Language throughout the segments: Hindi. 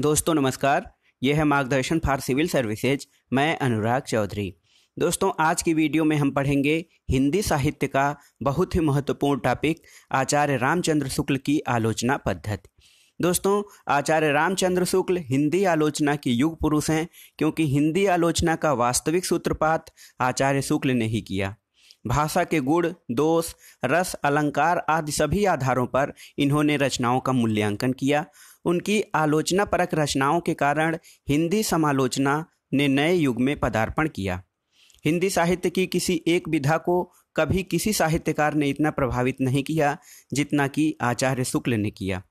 दोस्तों नमस्कार यह है मार्गदर्शन फॉर सिविल सर्विसेज मैं अनुराग चौधरी दोस्तों आज की वीडियो में हम पढ़ेंगे हिंदी साहित्य का बहुत ही महत्वपूर्ण टॉपिक आचार्य रामचंद्र शुक्ल की आलोचना पद्धति दोस्तों आचार्य रामचंद्र शुक्ल हिंदी आलोचना के युग पुरुष हैं क्योंकि हिंदी आलोचना का वास्तविक सूत्रपात आचार्य शुक्ल ने ही किया भाषा के गुण दोष रस अलंकार आदि सभी आधारों पर इन्होंने रचनाओं का मूल्यांकन किया उनकी आलोचना परक रचनाओं के कारण हिंदी समालोचना ने नए युग में पदार्पण किया हिंदी साहित्य की किसी एक विधा को कभी किसी साहित्यकार ने इतना प्रभावित नहीं किया जितना कि आचार्य शुक्ल ने किया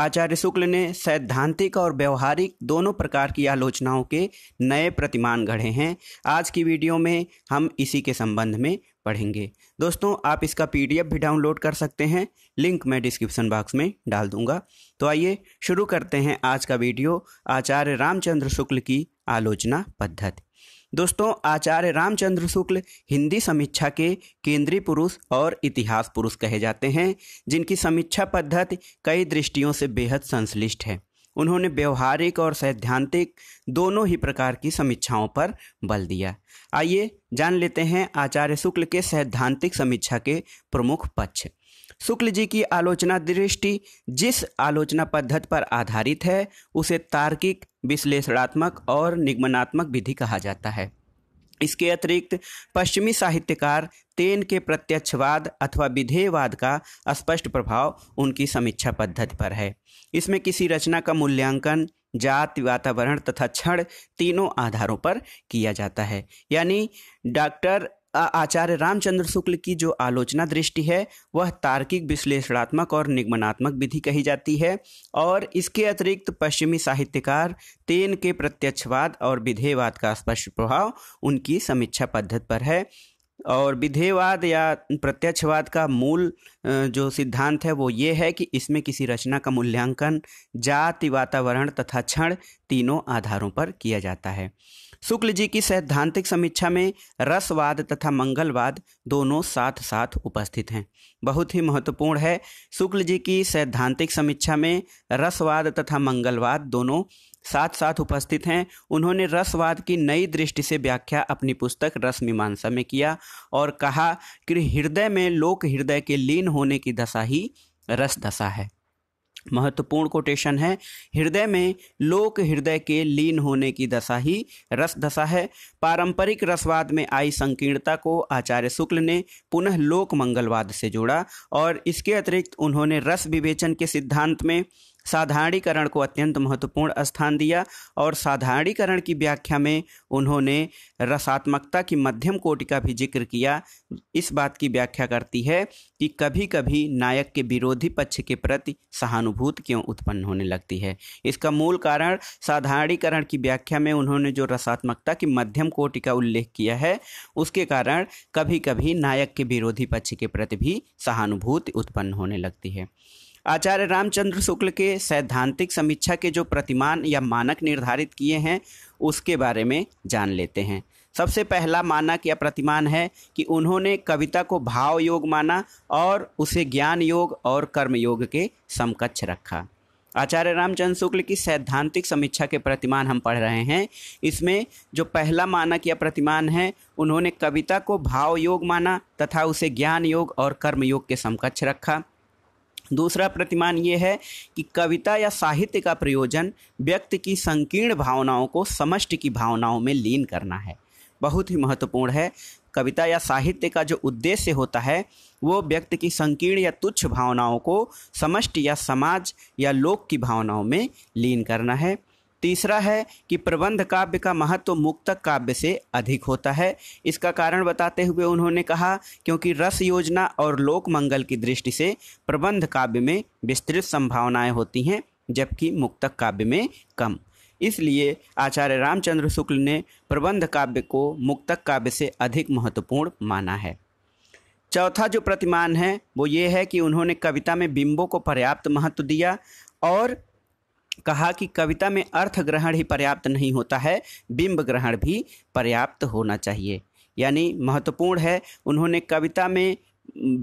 आचार्य शुक्ल ने सैद्धांतिक और व्यवहारिक दोनों प्रकार की आलोचनाओं के नए प्रतिमान गढ़े हैं आज की वीडियो में हम इसी के संबंध में पढ़ेंगे दोस्तों आप इसका पी भी डाउनलोड कर सकते हैं लिंक मैं डिस्क्रिप्शन बॉक्स में डाल दूंगा तो आइए शुरू करते हैं आज का वीडियो आचार्य रामचंद्र शुक्ल की आलोचना पद्धति दोस्तों आचार्य रामचंद्र शुक्ल हिंदी समीक्षा के केंद्रीय पुरुष और इतिहास पुरुष कहे जाते हैं जिनकी समीक्षा पद्धति कई दृष्टियों से बेहद संश्लिष्ट है उन्होंने व्यवहारिक और सैद्धांतिक दोनों ही प्रकार की समीक्षाओं पर बल दिया आइए जान लेते हैं आचार्य शुक्ल के सैद्धांतिक समीक्षा के प्रमुख पक्ष शुक्ल जी की आलोचना दृष्टि जिस आलोचना पद्धति पर आधारित है उसे तार्किक विश्लेषणात्मक और निगमनात्मक विधि कहा जाता है इसके अतिरिक्त पश्चिमी साहित्यकार तेन के प्रत्यक्षवाद अथवा विधेयवाद का स्पष्ट प्रभाव उनकी समीक्षा पद्धति पर है इसमें किसी रचना का मूल्यांकन जात वातावरण तथा क्षण तीनों आधारों पर किया जाता है यानी डॉक्टर आचार्य रामचंद्र शुक्ल की जो आलोचना दृष्टि है वह तार्किक विश्लेषणात्मक और निगमनात्मक विधि कही जाती है और इसके अतिरिक्त पश्चिमी साहित्यकार तेन के प्रत्यक्षवाद और विधेयवाद का स्पष्ट प्रभाव उनकी समीक्षा पद्धति पर है और विधेयवाद या प्रत्यक्षवाद का मूल जो सिद्धांत है वो ये है कि इसमें किसी रचना का मूल्यांकन जाति वातावरण तथा क्षण तीनों आधारों पर किया जाता है शुक्ल जी की सैद्धांतिक समीक्षा में रसवाद तथा मंगलवाद दोनों साथ साथ उपस्थित हैं बहुत ही महत्वपूर्ण है शुक्ल जी की सैद्धांतिक समीक्षा में रसवाद तथा मंगलवाद दोनों साथ साथ उपस्थित हैं उन्होंने रसवाद की नई दृष्टि से व्याख्या अपनी पुस्तक रस मीमांसा में किया और कहा कि हृदय में लोक हृदय के लीन होने की दशा ही रस दशा है महत्वपूर्ण कोटेशन है हृदय में लोक हृदय के लीन होने की दशा ही रस दशा है पारंपरिक रसवाद में आई संकीर्णता को आचार्य शुक्ल ने पुनः लोक मंगलवाद से जोड़ा और इसके अतिरिक्त उन्होंने रस विवेचन के सिद्धांत में साधारणीकरण को अत्यंत महत्वपूर्ण स्थान दिया और साधारणीकरण की व्याख्या में उन्होंने रसात्मकता की मध्यम कोटि का भी जिक्र किया इस बात की व्याख्या करती है कि कभी कभी नायक के विरोधी पक्ष के प्रति सहानुभूति क्यों उत्पन्न होने लगती है इसका मूल कारण साधारणीकरण की व्याख्या में उन्होंने जो रसात्मकता की मध्यम कोटि का उल्लेख किया है उसके कारण कभी कभी नायक के विरोधी पक्ष के प्रति भी सहानुभूति उत्पन्न होने लगती है आचार्य रामचंद्र शुक्ल के सैद्धांतिक समीक्षा के जो प्रतिमान या मानक निर्धारित किए हैं उसके बारे में जान लेते हैं सबसे पहला मानक या प्रतिमान है कि उन्होंने कविता को भाव योग माना और उसे ज्ञान योग और कर्म योग के समकक्ष रखा आचार्य रामचंद्र शुक्ल की सैद्धांतिक समीक्षा के प्रतिमान हम पढ़ रहे हैं इसमें जो पहला मानक या प्रतिमान है उन्होंने कविता को भाव योग माना तथा उसे ज्ञान योग और कर्म योग के समकक्ष रखा दूसरा प्रतिमान ये है कि कविता या साहित्य का प्रयोजन व्यक्ति की संकीर्ण भावनाओं को समष्टि की भावनाओं में लीन करना है बहुत ही महत्वपूर्ण है कविता या साहित्य का जो उद्देश्य होता है वो व्यक्ति की संकीर्ण या तुच्छ भावनाओं को समष्टि या समाज या लोक की भावनाओं में लीन करना है तीसरा है कि प्रबंध काव्य का महत्व मुक्तक काव्य से अधिक होता है इसका कारण बताते हुए उन्होंने कहा क्योंकि रस योजना और लोक मंगल की दृष्टि से प्रबंध काव्य में विस्तृत संभावनाएं होती हैं जबकि मुक्तक काव्य में कम इसलिए आचार्य रामचंद्र शुक्ल ने प्रबंध काव्य को मुक्तक काव्य से अधिक महत्वपूर्ण माना है चौथा जो प्रतिमान है वो ये है कि उन्होंने कविता में बिंबों को पर्याप्त महत्व दिया और कहा कि कविता में अर्थ ग्रहण ही पर्याप्त नहीं होता है बिंब ग्रहण भी पर्याप्त होना चाहिए यानी महत्वपूर्ण है उन्होंने कविता में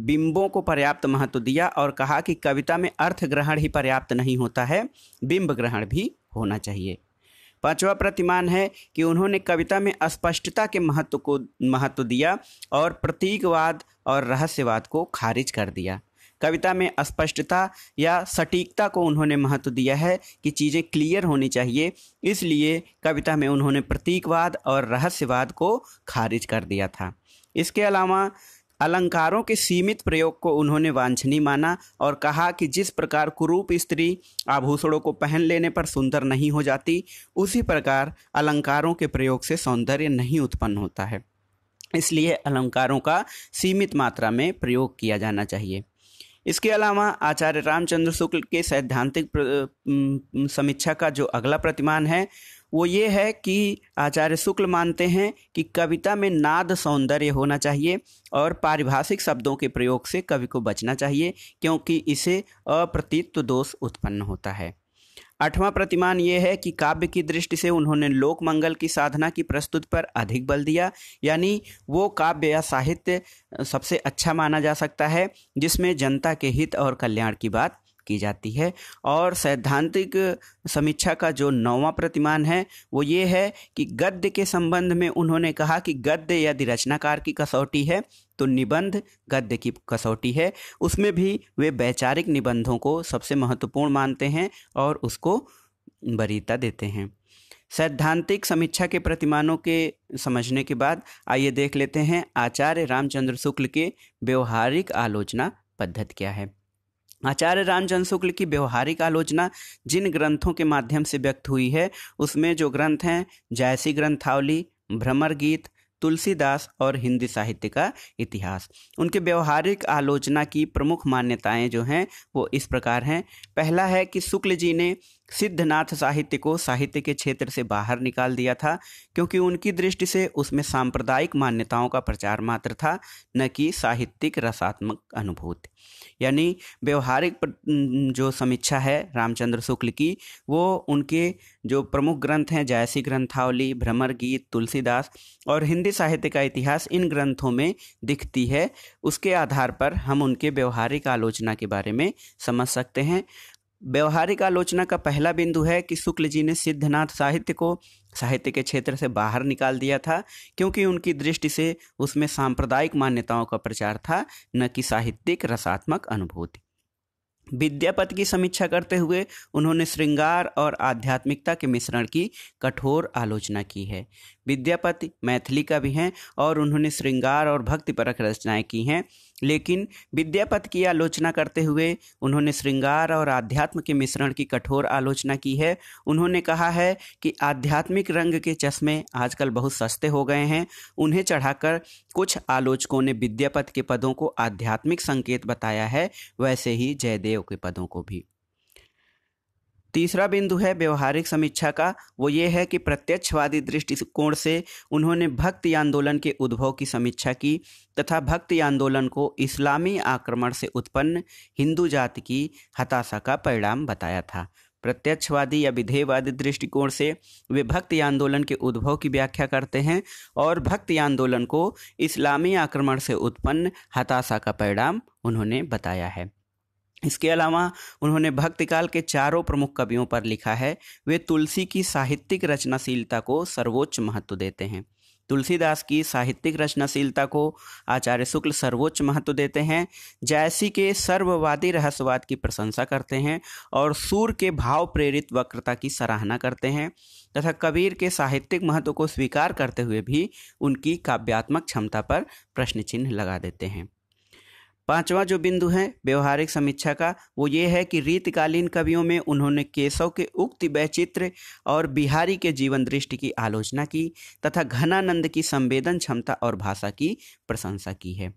बिंबों को पर्याप्त महत्व दिया और कहा कि कविता में अर्थ ग्रहण ही पर्याप्त नहीं होता है बिंब ग्रहण भी होना चाहिए पांचवा प्रतिमान है कि उन्होंने कविता में अस्पष्टता के महत्व को महत्व दिया और प्रतीकवाद और रहस्यवाद को खारिज कर दिया कविता में स्पष्टता या सटीकता को उन्होंने महत्व दिया है कि चीज़ें क्लियर होनी चाहिए इसलिए कविता में उन्होंने प्रतीकवाद और रहस्यवाद को खारिज कर दिया था इसके अलावा अलंकारों के सीमित प्रयोग को उन्होंने वांछनीय माना और कहा कि जिस प्रकार कुरूप स्त्री आभूषणों को पहन लेने पर सुंदर नहीं हो जाती उसी प्रकार अलंकारों के प्रयोग से सौंदर्य नहीं उत्पन्न होता है इसलिए अलंकारों का सीमित मात्रा में प्रयोग किया जाना चाहिए इसके अलावा आचार्य रामचंद्र शुक्ल के सैद्धांतिक समीक्षा का जो अगला प्रतिमान है वो ये है कि आचार्य शुक्ल मानते हैं कि कविता में नाद सौंदर्य होना चाहिए और पारिभाषिक शब्दों के प्रयोग से कवि को बचना चाहिए क्योंकि इसे अप्रतित्व दोष उत्पन्न होता है आठवां प्रतिमान ये है कि काव्य की दृष्टि से उन्होंने लोक मंगल की साधना की प्रस्तुत पर अधिक बल दिया यानी वो काव्य या साहित्य सबसे अच्छा माना जा सकता है जिसमें जनता के हित और कल्याण की बात की जाती है और सैद्धांतिक समीक्षा का जो नौवा प्रतिमान है वो ये है कि गद्य के संबंध में उन्होंने कहा कि गद्य यदि रचनाकार की कसौटी है तो निबंध गद्य की कसौटी है उसमें भी वे वैचारिक निबंधों को सबसे महत्वपूर्ण मानते हैं और उसको वरीता देते हैं सैद्धांतिक समीक्षा के प्रतिमानों के समझने के बाद आइए देख लेते हैं आचार्य रामचंद्र शुक्ल के व्यवहारिक आलोचना पद्धति क्या है आचार्य रामचंद्र शुक्ल की व्यवहारिक आलोचना जिन ग्रंथों के माध्यम से व्यक्त हुई है उसमें जो ग्रंथ हैं जैसी ग्रंथावली भ्रमर गीत तुलसीदास और हिंदी साहित्य का इतिहास उनके व्यवहारिक आलोचना की प्रमुख मान्यताएं जो हैं वो इस प्रकार हैं पहला है कि शुक्ल जी ने सिद्धनाथ साहित्य को साहित्य के क्षेत्र से बाहर निकाल दिया था क्योंकि उनकी दृष्टि से उसमें सांप्रदायिक मान्यताओं का प्रचार मात्र था न कि साहित्यिक रसात्मक अनुभूति यानी व्यवहारिक जो समीक्षा है रामचंद्र शुक्ल की वो उनके जो प्रमुख ग्रंथ हैं जायसी ग्रंथावली भ्रमर गीत तुलसीदास और हिंदी साहित्य का इतिहास इन ग्रंथों में दिखती है उसके आधार पर हम उनके व्यवहारिक आलोचना के बारे में समझ सकते हैं व्यवहारिक आलोचना का पहला बिंदु है कि शुक्ल जी ने सिद्धनाथ साहित्य को साहित्य के क्षेत्र से बाहर निकाल दिया था क्योंकि उनकी दृष्टि से उसमें सांप्रदायिक मान्यताओं का प्रचार था न कि साहित्यिक रसात्मक अनुभूति विद्यापति की समीक्षा करते हुए उन्होंने श्रृंगार और आध्यात्मिकता के मिश्रण की कठोर आलोचना की है विद्यापति मैथिली का भी हैं और उन्होंने श्रृंगार और भक्तिपरक रचनाएं की हैं लेकिन विद्यापति की आलोचना करते हुए उन्होंने श्रृंगार और आध्यात्म के मिश्रण की कठोर आलोचना की है उन्होंने कहा है कि आध्यात्मिक रंग के चश्मे आजकल बहुत सस्ते हो गए हैं उन्हें चढ़ाकर कुछ आलोचकों ने विद्यापति के पदों को आध्यात्मिक संकेत बताया है वैसे ही जयदेव के पदों को भी तीसरा बिंदु है व्यवहारिक समीक्षा का वो ये है कि प्रत्यक्षवादी दृष्टिकोण से उन्होंने भक्ति आंदोलन के उद्भव की समीक्षा की तथा भक्ति आंदोलन को इस्लामी आक्रमण से उत्पन्न हिंदू जाति की हताशा का परिणाम बताया था प्रत्यक्षवादी या विधेयवादी दृष्टिकोण से वे भक्ति आंदोलन के उद्भव की व्याख्या करते हैं और भक्ति आंदोलन को इस्लामी आक्रमण से उत्पन्न हताशा का परिणाम उन्होंने बताया है इसके अलावा उन्होंने भक्तिकाल के चारों प्रमुख कवियों पर लिखा है वे तुलसी की साहित्यिक रचनाशीलता को सर्वोच्च महत्व देते हैं तुलसीदास की साहित्यिक रचनाशीलता को आचार्य शुक्ल सर्वोच्च महत्व देते हैं जायसी के सर्ववादी रहस्यवाद की प्रशंसा करते हैं और सूर के भाव प्रेरित वक्रता की सराहना करते हैं तथा कबीर के साहित्यिक महत्व को स्वीकार करते हुए भी उनकी काव्यात्मक क्षमता पर प्रश्न चिन्ह लगा देते हैं पांचवा जो बिंदु है व्यवहारिक समीक्षा का वो ये है कि रीतकालीन कवियों में उन्होंने केशव के उक्त वैचित्र और बिहारी के जीवन दृष्टि की आलोचना की तथा घनानंद की संवेदन क्षमता और भाषा की प्रशंसा की है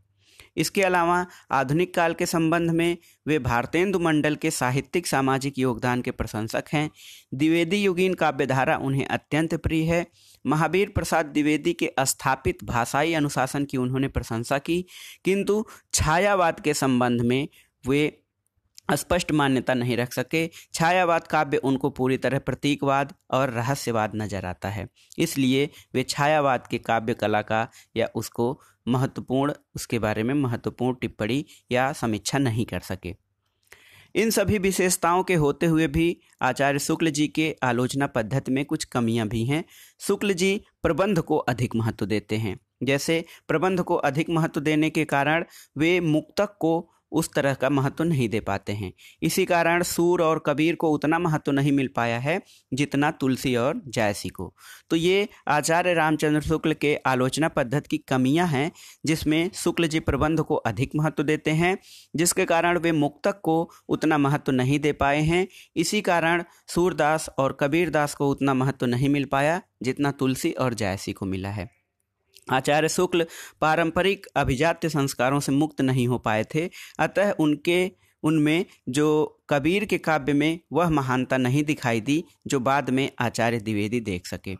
इसके अलावा आधुनिक काल के संबंध में वे भारतेंदु मंडल के साहित्यिक सामाजिक योगदान के प्रशंसक हैं द्विवेदी युगीन काव्यधारा उन्हें अत्यंत प्रिय है महावीर प्रसाद द्विवेदी के स्थापित भाषाई अनुशासन की उन्होंने प्रशंसा की किंतु छायावाद के संबंध में वे स्पष्ट मान्यता नहीं रख सके छायावाद काव्य उनको पूरी तरह प्रतीकवाद और रहस्यवाद नजर आता है इसलिए वे छायावाद के काव्य कला का या उसको महत्वपूर्ण उसके बारे में महत्वपूर्ण टिप्पणी या समीक्षा नहीं कर सके इन सभी विशेषताओं के होते हुए भी आचार्य शुक्ल जी के आलोचना पद्धति में कुछ कमियां भी हैं शुक्ल जी प्रबंध को अधिक महत्व देते हैं जैसे प्रबंध को अधिक महत्व देने के कारण वे मुक्तक को उस तरह का महत्व नहीं दे पाते हैं इसी कारण सूर और कबीर को उतना महत्व नहीं मिल पाया है जितना तुलसी और जायसी को तो ये आचार्य रामचंद्र शुक्ल के आलोचना पद्धति की कमियां हैं जिसमें शुक्ल जी प्रबंध को अधिक महत्व देते हैं जिसके कारण वे मुक्तक को उतना महत्व नहीं दे पाए हैं इसी कारण सूरदास और कबीरदास को उतना महत्व नहीं मिल पाया जितना तुलसी और जायसी को मिला है आचार्य शुक्ल पारंपरिक अभिजात्य संस्कारों से मुक्त नहीं हो पाए थे अतः उनके उनमें जो कबीर के काव्य में वह महानता नहीं दिखाई दी जो बाद में आचार्य द्विवेदी देख सके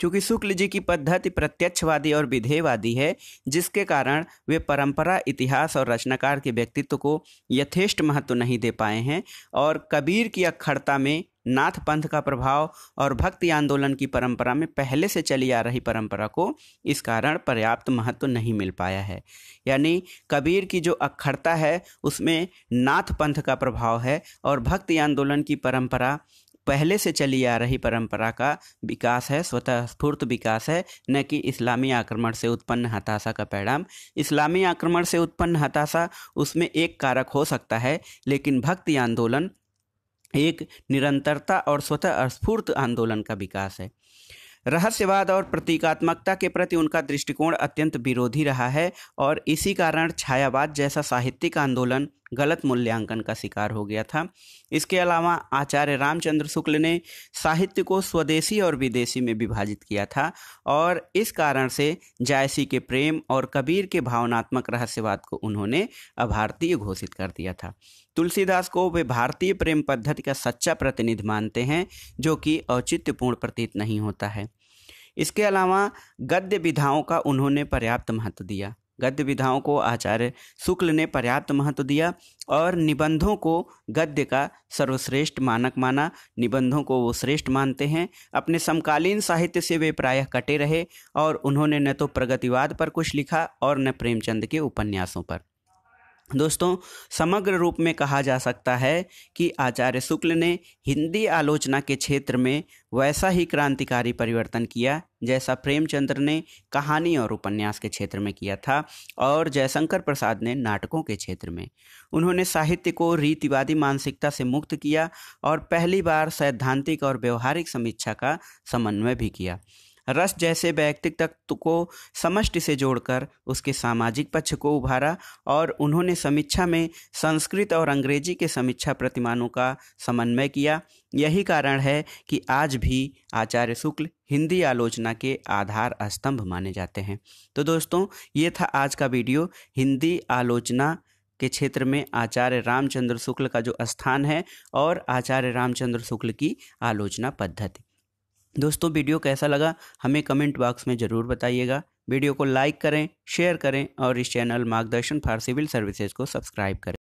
क्योंकि शुक्ल जी की पद्धति प्रत्यक्षवादी और विधेयवादी है जिसके कारण वे परंपरा इतिहास और रचनाकार के व्यक्तित्व को यथेष्ट महत्व नहीं दे पाए हैं और कबीर की अखड़ता में नाथ पंथ का प्रभाव और भक्ति आंदोलन की परंपरा में पहले से चली आ रही परंपरा को इस कारण पर्याप्त महत्व तो नहीं मिल पाया है यानी कबीर की जो अखड़ता है उसमें नाथ पंथ का प्रभाव है और भक्ति आंदोलन की परंपरा पहले से चली आ रही परंपरा का विकास है स्वतः स्फूर्त विकास है न कि इस्लामी आक्रमण से उत्पन्न हताशा का परिणाम इस्लामी आक्रमण से उत्पन्न हताशा उसमें एक कारक हो सकता है लेकिन भक्ति आंदोलन एक निरंतरता और स्वतः स्फूर्त आंदोलन का विकास है रहस्यवाद और प्रतीकात्मकता के प्रति उनका दृष्टिकोण अत्यंत विरोधी रहा है और इसी कारण छायावाद जैसा साहित्यिक आंदोलन गलत मूल्यांकन का शिकार हो गया था इसके अलावा आचार्य रामचंद्र शुक्ल ने साहित्य को स्वदेशी और विदेशी में विभाजित किया था और इस कारण से जायसी के प्रेम और कबीर के भावनात्मक रहस्यवाद को उन्होंने अभारतीय घोषित कर दिया था तुलसीदास को वे भारतीय प्रेम पद्धति का सच्चा प्रतिनिधि मानते हैं जो कि औचित्यपूर्ण प्रतीत नहीं होता है इसके अलावा गद्य विधाओं का उन्होंने पर्याप्त महत्व दिया गद्य विधाओं को आचार्य शुक्ल ने पर्याप्त महत्व दिया और निबंधों को गद्य का सर्वश्रेष्ठ मानक माना निबंधों को वो श्रेष्ठ मानते हैं अपने समकालीन साहित्य से वे प्रायः कटे रहे और उन्होंने न तो प्रगतिवाद पर कुछ लिखा और न प्रेमचंद के उपन्यासों पर दोस्तों समग्र रूप में कहा जा सकता है कि आचार्य शुक्ल ने हिंदी आलोचना के क्षेत्र में वैसा ही क्रांतिकारी परिवर्तन किया जैसा प्रेमचंद्र ने कहानी और उपन्यास के क्षेत्र में किया था और जयशंकर प्रसाद ने नाटकों के क्षेत्र में उन्होंने साहित्य को रीतिवादी मानसिकता से मुक्त किया और पहली बार सैद्धांतिक और व्यवहारिक समीक्षा का समन्वय भी किया रस जैसे वैयक्तिक तत्व को समष्टि से जोड़कर उसके सामाजिक पक्ष को उभारा और उन्होंने समीक्षा में संस्कृत और अंग्रेजी के समीक्षा प्रतिमानों का समन्वय किया यही कारण है कि आज भी आचार्य शुक्ल हिंदी आलोचना के आधार स्तंभ माने जाते हैं तो दोस्तों ये था आज का वीडियो हिंदी आलोचना के क्षेत्र में आचार्य रामचंद्र शुक्ल का जो स्थान है और आचार्य रामचंद्र शुक्ल की आलोचना पद्धति दोस्तों वीडियो कैसा लगा हमें कमेंट बॉक्स में ज़रूर बताइएगा वीडियो को लाइक करें शेयर करें और इस channel Margdarshan for civil services को सब्सक्राइब करें